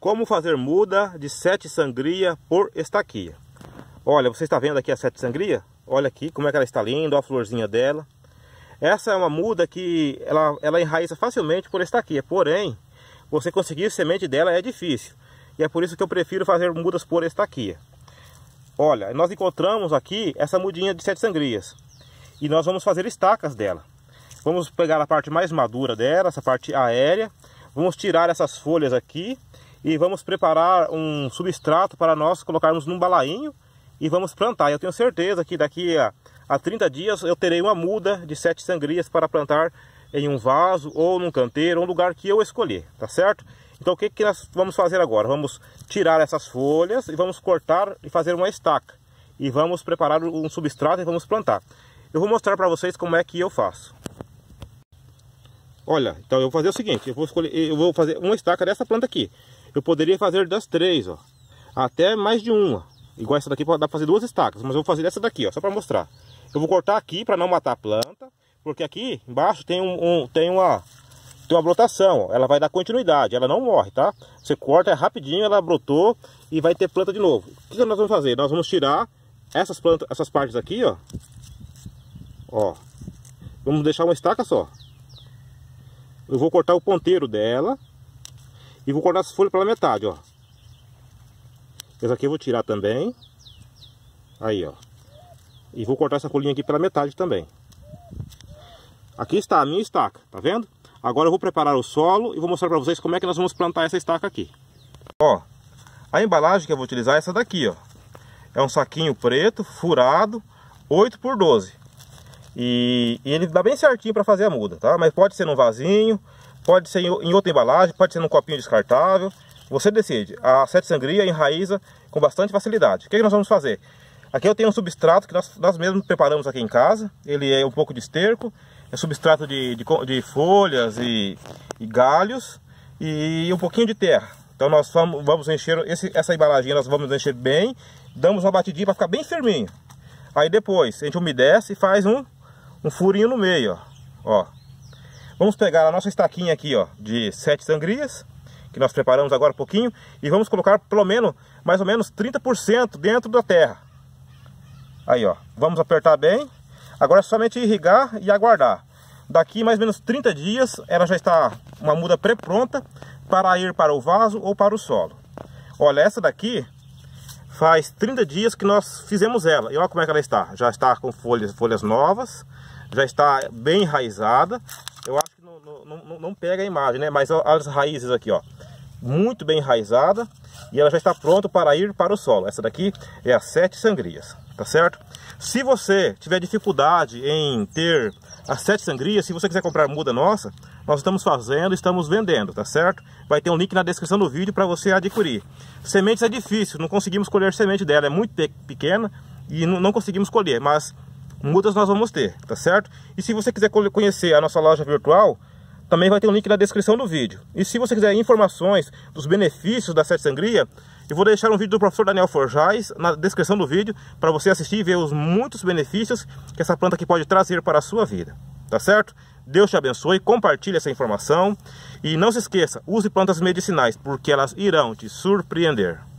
Como fazer muda de sete sangria por estaquia. Olha, você está vendo aqui a sete sangria? Olha aqui como é que ela está linda, a florzinha dela. Essa é uma muda que ela, ela enraiza facilmente por estaquia, porém, você conseguir semente dela é difícil. E é por isso que eu prefiro fazer mudas por estaquia. Olha, nós encontramos aqui essa mudinha de sete sangrias. E nós vamos fazer estacas dela. Vamos pegar a parte mais madura dela, essa parte aérea. Vamos tirar essas folhas aqui e vamos preparar um substrato para nós colocarmos num balainho e vamos plantar. Eu tenho certeza que daqui a, a 30 dias eu terei uma muda de sete sangrias para plantar em um vaso ou num canteiro, um lugar que eu escolher, tá certo? Então o que, que nós vamos fazer agora? Vamos tirar essas folhas e vamos cortar e fazer uma estaca. E vamos preparar um substrato e vamos plantar. Eu vou mostrar para vocês como é que eu faço. Olha, então eu vou fazer o seguinte, eu vou, escolher, eu vou fazer uma estaca dessa planta aqui. Eu poderia fazer das três, ó. Até mais de uma. Igual essa daqui, dá pra fazer duas estacas. Mas eu vou fazer essa daqui, ó, só pra mostrar. Eu vou cortar aqui pra não matar a planta. Porque aqui embaixo tem, um, um tem uma tem uma brotação, ó. ela vai dar continuidade, ela não morre, tá? Você corta é rapidinho, ela brotou e vai ter planta de novo. O que nós vamos fazer? Nós vamos tirar essas plantas, essas partes aqui, ó. Ó. Vamos deixar uma estaca só. Eu vou cortar o ponteiro dela e vou cortar as folhas pela metade, ó. Essa aqui eu vou tirar também. Aí, ó. E vou cortar essa folhinha aqui pela metade também. Aqui está a minha estaca, tá vendo? Agora eu vou preparar o solo e vou mostrar para vocês como é que nós vamos plantar essa estaca aqui. Ó, a embalagem que eu vou utilizar é essa daqui, ó. É um saquinho preto, furado, 8 por 12. E, e ele dá bem certinho para fazer a muda, tá? Mas pode ser num vasinho, pode ser em outra embalagem, pode ser num copinho descartável. Você decide. A sete sangria enraiza com bastante facilidade. O que, é que nós vamos fazer? Aqui eu tenho um substrato que nós, nós mesmos preparamos aqui em casa. Ele é um pouco de esterco, é substrato de, de, de folhas e, e, galhos e um pouquinho de terra. Então nós vamos, vamos encher, esse, essa embalagem nós vamos encher bem, damos uma batidinha para ficar bem firminho. Aí depois a gente umedece e faz um, um furinho no meio, ó. ó. Vamos pegar a nossa estaquinha aqui, ó, de sete sangrias, que nós preparamos agora um pouquinho, e vamos colocar pelo menos, mais ou menos 30% dentro da terra. Aí, ó, vamos apertar bem. Agora é somente irrigar e aguardar. Daqui mais ou menos 30 dias, ela já está uma muda pré-pronta para ir para o vaso ou para o solo. Olha, essa daqui faz 30 dias que nós fizemos ela. E olha como é que ela está. Já está com folhas, folhas novas, já está bem enraizada eu acho que não, não, não pega a imagem, né? Mas as raízes aqui, ó. Muito bem enraizada e ela já está pronta para ir para o solo. Essa daqui é a sete sangrias, tá certo? Se você tiver dificuldade em ter as sete sangrias, se você quiser comprar muda nossa, nós estamos fazendo, estamos vendendo, tá certo? Vai ter um link na descrição do vídeo para você adquirir. Sementes é difícil, não conseguimos colher semente dela, é muito pequena e não conseguimos colher, mas Hum? mudas nós vamos ter, tá certo? E se você quiser conhecer a nossa loja virtual, também vai ter um link na descrição do vídeo. E se você quiser informações dos benefícios da Sete Sangria, eu vou deixar um vídeo do professor Daniel Forjais na descrição do vídeo para você assistir e ver os muitos benefícios que essa planta aqui pode trazer para a sua vida. Tá certo? Deus te abençoe, compartilhe essa informação e não se esqueça, use plantas medicinais porque elas irão te surpreender.